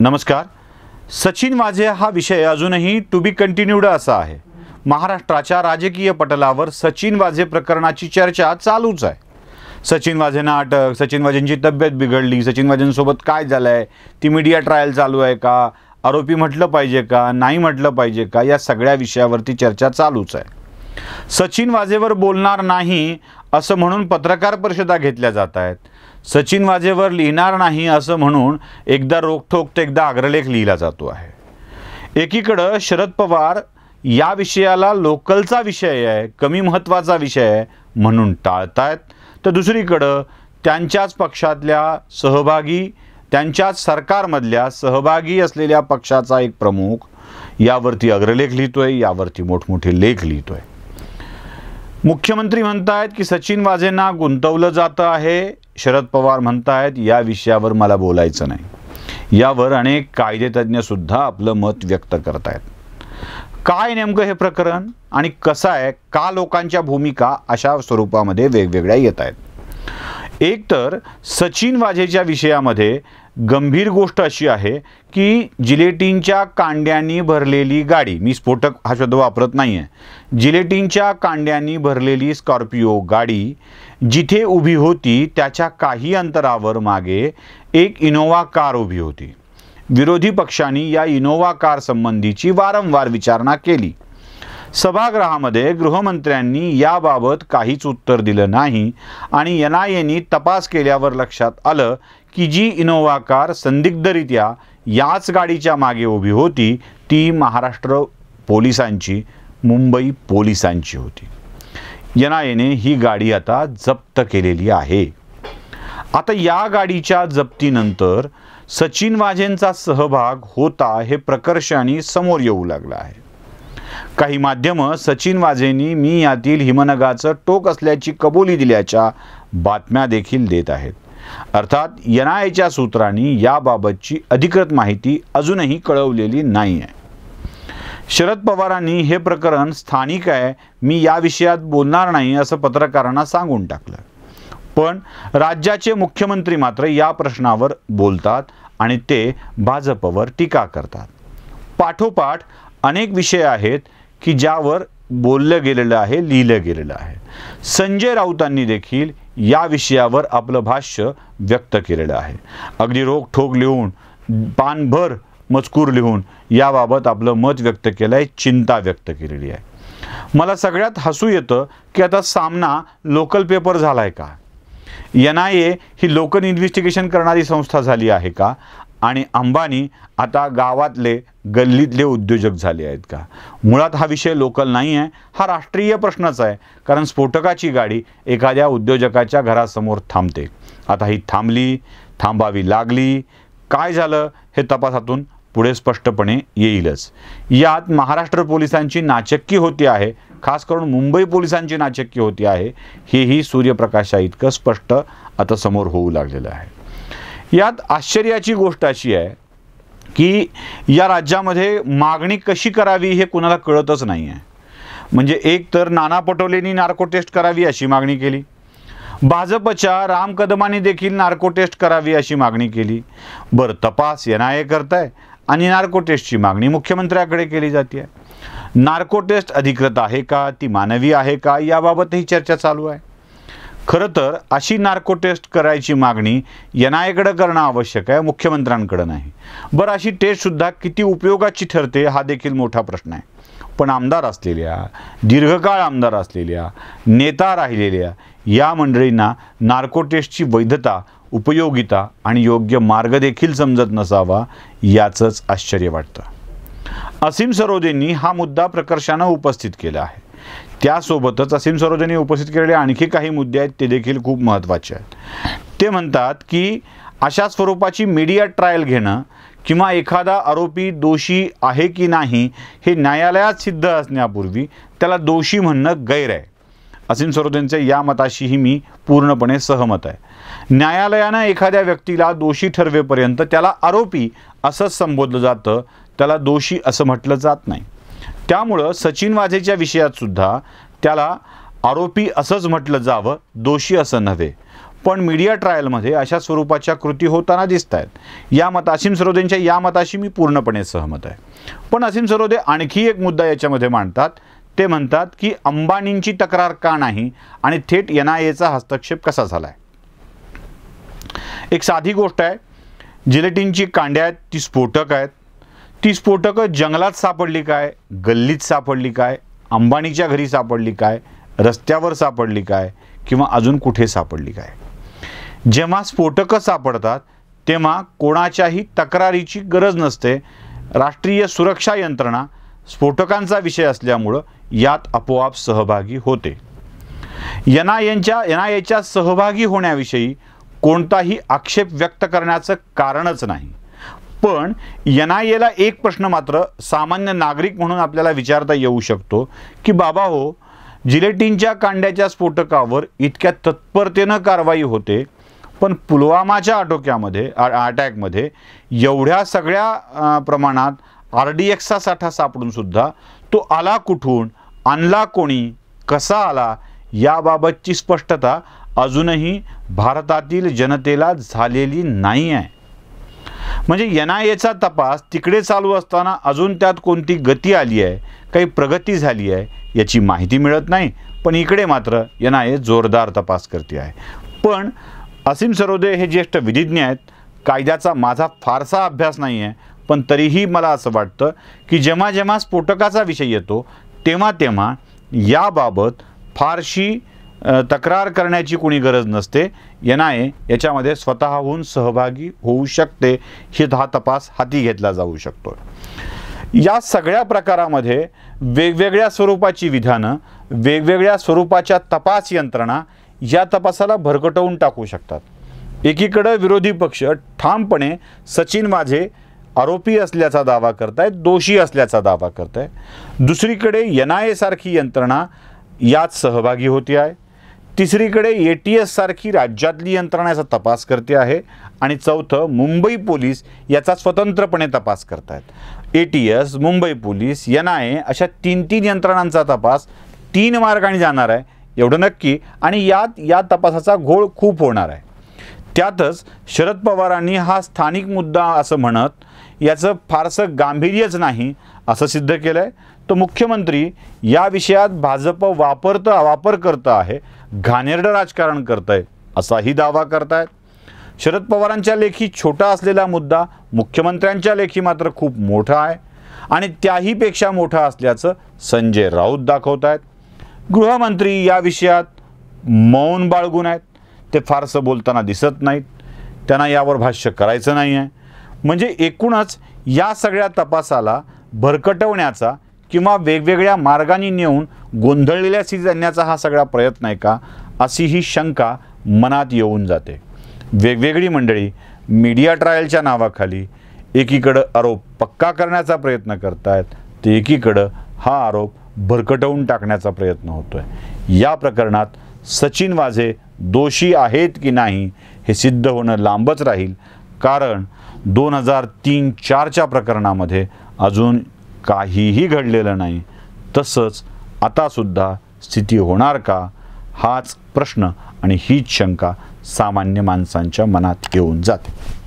नमस्कार सचिन वाझे हा विषय अजूनही टू बी कंटिन्यूड असा आहे महाराष्ट्राच्या राजकीय पटलावर सचिन वाझे प्रकरणाची चर्चा चालूच आहे सचिन वाझेंना अटक सचिन वाझेंची तब्येत बिघडली सचिन वाजेंसोबत काय झालं आहे ती मीडिया ट्रायल चालू आहे का आरोपी म्हटलं पाहिजे का नाही म्हटलं पाहिजे का या सगळ्या विषयावरती चर्चा चालूच आहे सचिन वाझेवर बोलणार नाही असं म्हणून पत्रकार परिषदा घेतल्या जात आहेत सचिन वाझेवर लिहिणार नाही असं म्हणून एकदा रोखोक तर एकदा अग्रलेख लिहिला जातो आहे एकीकडं शरद पवार या विषयाला लोकलचा विषय आहे कमी महत्त्वाचा विषय आहे म्हणून टाळतायत तर दुसरीकडं त्यांच्याच पक्षातल्या सहभागी त्यांच्याच सरकारमधल्या सहभागी असलेल्या पक्षाचा एक प्रमुख यावरती अग्रलेख लिहितोय यावरती मोठमोठे लेख लिहितोय मुख्यमंत्री म्हणतायत की सचिन वाझेंना गुंतवलं जातं आहे शरद पवार म्हणतायत या विषयावर मला बोलायचं नाही यावर अनेक कायदेतज्ञसुद्धा आपलं मत व्यक्त करत आहेत काय नेमकं हे प्रकरण आणि कसं आहे का लोकांच्या भूमिका अशा स्वरूपामध्ये वेगवेगळ्या येत आहेत एकतर सचिन वाझेच्या विषयामध्ये गंभीर गोष्ट अशी आहे की जिलेटिनच्या कांड्यांनी भरलेली गाडी मी स्फोटक हा शब्द वापरत नाही आहे जिलेटिनच्या कांड्यांनी भरलेली स्कॉर्पिओ गाडी जिथे उभी होती त्याच्या काही अंतरावर मागे एक इनोवा कार उभी होती विरोधी पक्षांनी या इनोव्हा कारसंबंधीची वारंवार विचारणा केली सभागृहामध्ये गृहमंत्र्यांनी याबाबत काहीच उत्तर दिलं नाही आणि एन एनी तपास केल्यावर लक्षात आलं की जी इनोव्हा कार संदिग्धरित्या याच गाडीच्या मागे उभी होती ती महाराष्ट्र पोलिसांची मुंबई पोलिसांची होती एनआयएने ही गाडी आता जप्त केलेली आहे आता या गाडीच्या जप्तीनंतर सचिन वाझेंचा सहभाग होता हे प्रकर्षाने समोर येऊ लागला आहे काही माध्यमं सचिन वाझेंनी मी यातील हिमनगाचं टोक असल्याची कबुली दिल्याच्या बातम्या देखील देत आहेत अर्थात एन आय एच्या सूत्रांनी याबाबतची अधिकृत माहिती अजूनही कळवलेली नाही आहे शरद पवारांनी हे प्रकरण स्थानिक आहे मी या विषयात बोलणार नाही असं पत्रकारांना सांगून टाकलं पण राज्याचे मुख्यमंत्री मात्र या प्रश्नावर बोलतात आणि ते भाजपवर टीका करतात पाठोपाठ अनेक विषय आहेत की ज्यावर बोललं गेलेलं आहे लिहिलं गेलेलं आहे संजय राऊतांनी देखील या विषयावर आपलं भाष्य व्यक्त केलेलं आहे अगदी ठोक लिहून पानभर मजकूर लिहून याबाबत आपलं मत व्यक्त केलं आहे चिंता व्यक्त केलेली आहे मला सगळ्यात हसू येतं की आता सामना लोकल पेपर झाला आहे का एन आय ए ही लोकल इन्व्हेस्टिगेशन करणारी संस्था झाली आहे का आणि अंबानी आता गावातले गल्लीतले उद्योजक झाले आहेत का मुळात हा विषय लोकल नाही आहे हा राष्ट्रीय प्रश्नच आहे कारण स्फोटकाची गाडी एखाद्या उद्योजकाच्या घरासमोर थांबते आता ही थांबली थांबावी लागली काय झालं हे तपासातून पुढे स्पष्टपणे येईलच यात महाराष्ट्र पोलिसांची नाचक्की होती आहे खास करून मुंबई पोलिसांची नाचक्की होती आहे हेही सूर्यप्रकाशा इतकं स्पष्ट आता समोर होऊ लागलेलं आहे यात आश्चर्याची गोष्ट अशी आहे की या राज्यामध्ये मागणी कशी करावी हे कुणाला कळतच नाही आहे म्हणजे एक तर नाना पटोलेंनी नार्को टेस्ट करावी अशी मागणी केली भाजपच्या राम कदमांनी देखील नार्को टेस्ट करावी अशी मागणी केली बरं तपास एन आय ए करताय आणि नार्को टेस्टची मागणी मुख्यमंत्र्याकडे केली जाते आहे नार्को टेस्ट अधिकृत आहे का ती मानवी आहे का याबाबतही चर्चा चालू आहे खरं तर अशी नार्को टेस्ट करायची मागणी एन आयकडं करणं आवश्यक आहे मुख्यमंत्र्यांकडं नाही बरं अशी टेस्टसुद्धा किती उपयोगाची ठरते हा देखील मोठा प्रश्न आहे पण आमदार असलेल्या दीर्घकाळ आमदार असलेल्या नेता राहिलेल्या या मंडळींना नार्को टेस्टची वैधता उपयोगिता आणि योग्य मार्ग देखील समजत नसावा याचंच आश्चर्य वाटतं असीम सरोदेंनी हा मुद्दा प्रकर्षानं उपस्थित केला आहे त्यासोबतच असीम सरोदेंनी उपस्थित केलेले आणखी काही मुद्दे आहेत ते देखील खूप महत्त्वाचे आहेत ते म्हणतात की अशा स्वरूपाची मीडिया ट्रायल घेणं किंवा एखादा आरोपी दोषी आहे की नाही हे न्यायालयात सिद्ध असण्यापूर्वी त्याला दोषी म्हणणं गैर आहे असीम सरोदेंच्या या मताशीही मी पूर्णपणे सहमत आहे न्यायालयानं एखाद्या व्यक्तीला दोषी ठरवेपर्यंत त्याला आरोपी असंच संबोधलं जातं त्याला दोषी असं म्हटलं जात नाही त्यामुळं सचिन वाझेच्या विषयातसुद्धा त्याला आरोपी असंच म्हटलं जावं दोषी असं नव्हे पण मीडिया ट्रायलमध्ये अशा स्वरूपाच्या कृती होताना दिसत आहेत या मत असीम सरोदेंच्या या मताशी मी पूर्णपणे सहमत आहे पण असीम सरोदे आणखी एक मुद्दा याच्यामध्ये मांडतात ते म्हणतात की अंबानींची तक्रार का नाही आणि थेट एन आय एचा हस्तक्षेप कसा झाला एक साधी गोष्ट आहे जिलेटिनची कांड्या आहेत ती स्फोटक आहेत ती स्फोटकं जंगलात सापडली काय गल्लीत सापडली काय अंबानीच्या घरी सापडली काय रस्त्यावर सापडली काय किंवा अजून कुठे सापडली काय जेव्हा स्फोटकं सापडतात तेव्हा कोणाच्याही तक्रारीची गरज नसते राष्ट्रीय सुरक्षा यंत्रणा स्फोटकांचा विषय असल्यामुळं यात आपोआप सहभागी होते आय एनआयएच्या सहभागी होण्याविषयी कोणताही आक्षेप व्यक्त करण्याचं कारणच नाही पण एला एक प्रश्न मात्र सामान्य नागरिक म्हणून आपल्याला विचारता येऊ शकतो की बाबा हो जिलेटिनच्या कांड्याच्या स्फोटकावर इतक्या तत्परतेनं कारवाई होते पण पुलवामाच्या अटोक्यामध्ये अटॅकमध्ये एवढ्या सगळ्या प्रमाणात आर डी एक्सचा साठा सापडूनसुद्धा तो आला कुठून आणला कोणी कसा आला याबाबतची स्पष्टता अजूनही भारतातील जनतेला झालेली नाही आहे म्हणजे एन आय एचा तपास तिकडे चालू असताना अजून त्यात कोणती गती आली आहे काही प्रगती झाली आहे याची माहिती मिळत नाही पण इकडे मात्र एन आय ए जोरदार तपास करते आहे पण असीम सरोदे हे ज्येष्ठ विधिज्ञ आहेत कायद्याचा माझा फारसा अभ्यास नाही आहे पण तरीही मला असं वाटतं की जेव्हा जेव्हा स्फोटकाचा विषय येतो तेव्हा तेव्हा याबाबत फारशी तक्रार करण्याची कोणी गरज नसते एन याच्यामध्ये स्वतःहून सहभागी होऊ शकते हे हा तपास हाती घेतला जाऊ शकतो या सगळ्या प्रकारामध्ये वेगवेगळ्या स्वरूपाची विधानं वेगवेगळ्या स्वरूपाच्या तपास यंत्रणा या तपासाला भरकटवून टाकू शकतात एकीकडं विरोधी पक्ष ठामपणे सचिन माझे आरोपी असल्याचा दावा करतायत दोषी असल्याचा दावा करत आहे दुसरीकडे एन आय एसारखी यंत्रणा यात सहभागी होती आहे तिसरीकडे ए टी एससारखी राज्यातली यंत्रणा याचा तपास करते आहे आणि चौथं मुंबई पोलीस याचा स्वतंत्रपणे तपास करतायत A T S Mumbai police N I A अशा तीन तीन यंत्रणांचा तपास तीन मार्गाने जाणार आहे एवढं नक्की आणि यात या तपासाचा घोळ खूप होणार आहे त्यातच शरद पवारांनी हा स्थानिक मुद्दा असं म्हणत याचं फारसं गांभीर्यच नाही असं सिद्ध केलं आहे तो मुख्यमंत्री या विषयात भाजप वापरतं वापर करतं आहे घाणेरडं राजकारण करतं आहे असाही दावा आहेत शरद पवारांच्या लेखी छोटा असलेला मुद्दा मुख्यमंत्र्यांच्या लेखी मात्र खूप मोठा आहे आणि त्याहीपेक्षा मोठा असल्याचं संजय राऊत दाखवत आहेत गृहमंत्री या विषयात मौन बाळगून आहेत ते फारसं बोलताना दिसत नाहीत त्यांना यावर भाष्य करायचं नाही आहे म्हणजे एकूणच या सगळ्या तपासाला भरकटवण्याचा किंवा वेगवेगळ्या मार्गाने नेऊन गोंधळलेल्या स्थितीत आणण्याचा हा सगळा प्रयत्न आहे का अशी ही शंका मनात येऊन जाते वेगवेगळी मंडळी मीडिया ट्रायलच्या नावाखाली एकीकडं आरोप पक्का करण्याचा प्रयत्न आहेत ते एकीकडं हा आरोप भरकटवून टाकण्याचा प्रयत्न होतो आहे या प्रकरणात सचिन वाझे दोषी आहेत की नाही हे सिद्ध होणं लांबच राहील कारण दोन हजार तीन चारच्या प्रकरणामध्ये अजून काहीही घडलेलं नाही तसंच आतासुद्धा स्थिती होणार का हाच प्रश्न आणि हीच शंका सामान्य माणसांच्या मनात येऊन जाते